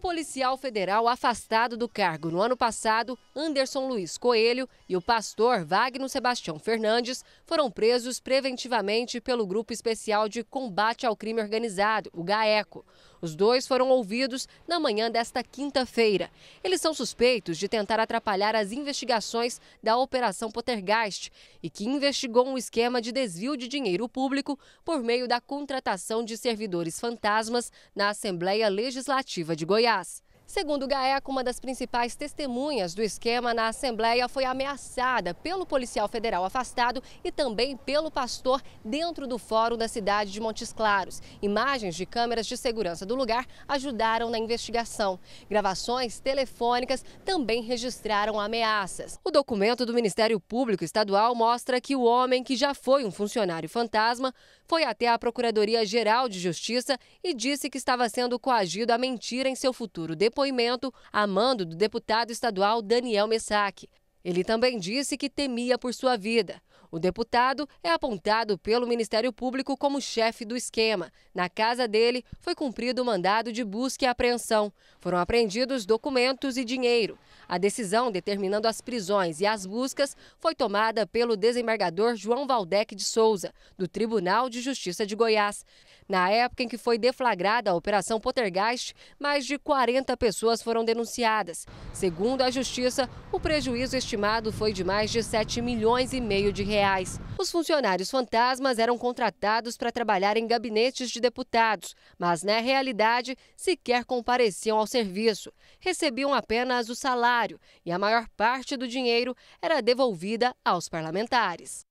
O policial federal afastado do cargo no ano passado, Anderson Luiz Coelho, e o pastor Wagner Sebastião Fernandes foram presos preventivamente pelo Grupo Especial de Combate ao Crime Organizado, o GAECO. Os dois foram ouvidos na manhã desta quinta-feira. Eles são suspeitos de tentar atrapalhar as investigações da Operação Pottergeist e que investigou um esquema de desvio de dinheiro público por meio da contratação de servidores fantasmas na Assembleia Legislativa de Goiás. Segundo GAECO, uma das principais testemunhas do esquema na Assembleia foi ameaçada pelo policial federal afastado e também pelo pastor dentro do fórum da cidade de Montes Claros. Imagens de câmeras de segurança do lugar ajudaram na investigação. Gravações telefônicas também registraram ameaças. O documento do Ministério Público Estadual mostra que o homem, que já foi um funcionário fantasma, foi até a Procuradoria-Geral de Justiça e disse que estava sendo coagido a mentir em seu futuro depois depoimento a mando do deputado estadual Daniel Messac. Ele também disse que temia por sua vida. O deputado é apontado pelo Ministério Público como chefe do esquema. Na casa dele foi cumprido o mandado de busca e apreensão. Foram apreendidos documentos e dinheiro. A decisão determinando as prisões e as buscas foi tomada pelo desembargador João Valdec de Souza, do Tribunal de Justiça de Goiás. Na época em que foi deflagrada a Operação Pottergeist, mais de 40 pessoas foram denunciadas. Segundo a Justiça, o prejuízo estimado foi de mais de 7 milhões e meio de reais. Os funcionários fantasmas eram contratados para trabalhar em gabinetes de deputados, mas na realidade sequer compareciam ao serviço. Recebiam apenas o salário e a maior parte do dinheiro era devolvida aos parlamentares.